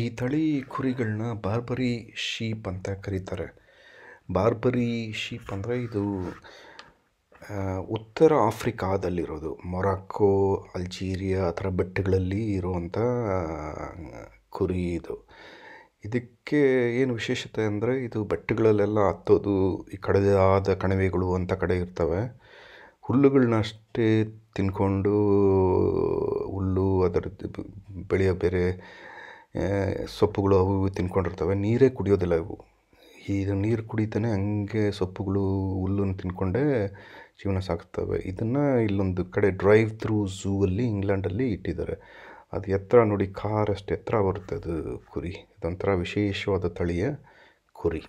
ಈ ತಳಿ ಕುರಿಗಳನ್ನ ಬಾರ್ಬರಿ ಶೀಪ್ ಅಂತ ಕರೀತಾರೆ ಬಾರ್ಬರಿ ಶೀಪ್ ಅಂದರೆ ಇದು ಉತ್ತರ ಆಫ್ರಿಕಾದಲ್ಲಿರೋದು ಮೊರಾಕ್ಕೊ ಅಲ್ಜೀರಿಯಾ ಆ ಥರ ಬೆಟ್ಟಗಳಲ್ಲಿ ಇರುವಂಥ ಕುರಿ ಇದು ಇದಕ್ಕೆ ಏನು ವಿಶೇಷತೆ ಅಂದರೆ ಇದು ಬೆಟ್ಟಗಳಲ್ಲೆಲ್ಲ ಹತ್ತೋದು ಈ ಆದ ಕಣಿವೆಗಳು ಅಂತ ಕಡೆ ಇರ್ತವೆ ಹುಲ್ಲುಗಳನ್ನ ಅಷ್ಟೇ ತಿನ್ಕೊಂಡು ಹುಲ್ಲು ಅದರದ್ದು ಬೆಳೆಯೋ ಬೇರೆ ಸೊಪ್ಪುಗಳು ಅವು ಇವು ತಿಂದ್ಕೊಂಡಿರ್ತವೆ ನೀರೇ ಕುಡಿಯೋದಿಲ್ಲ ಇವು ಈ ನೀರು ಕುಡಿತಾನೆ ಹಂಗೆ ಸೊಪ್ಪುಗಳು ಹುಲ್ಲನ್ನು ತಿಂದ್ಕೊಂಡೇ ಜೀವನ ಸಾಕ್ತವೆ ಇದನ್ನು ಇಲ್ಲೊಂದು ಕಡೆ ಡ್ರೈವ್ ಥ್ರೂ ಅಲ್ಲಿ ಇಂಗ್ಲೆಂಡಲ್ಲಿ ಇಟ್ಟಿದ್ದಾರೆ ಅದು ಎತ್ತರ ನೋಡಿ ಅಷ್ಟು ಎತ್ತರ ಬರುತ್ತೆ ಅದು ಕುರಿ ಇದೊಂಥರ ವಿಶೇಷವಾದ ತಳಿಯ ಕುರಿ